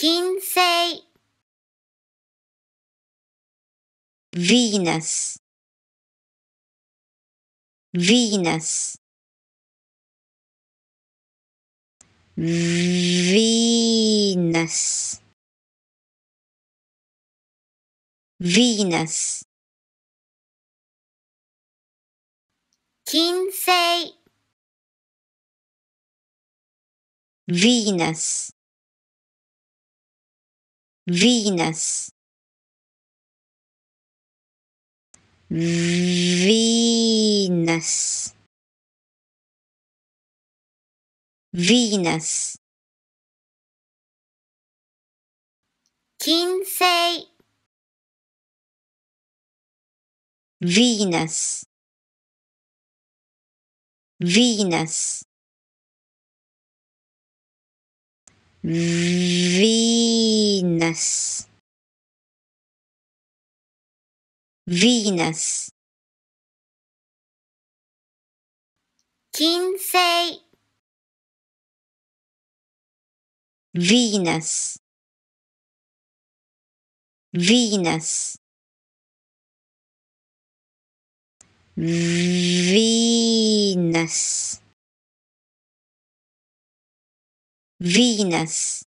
金星 Venus Venus Venus Venus 金星 Venus Venus Venus Venus 金星 Venus Venus Venus Venus Venus 金星 Venus Venus Venus Venus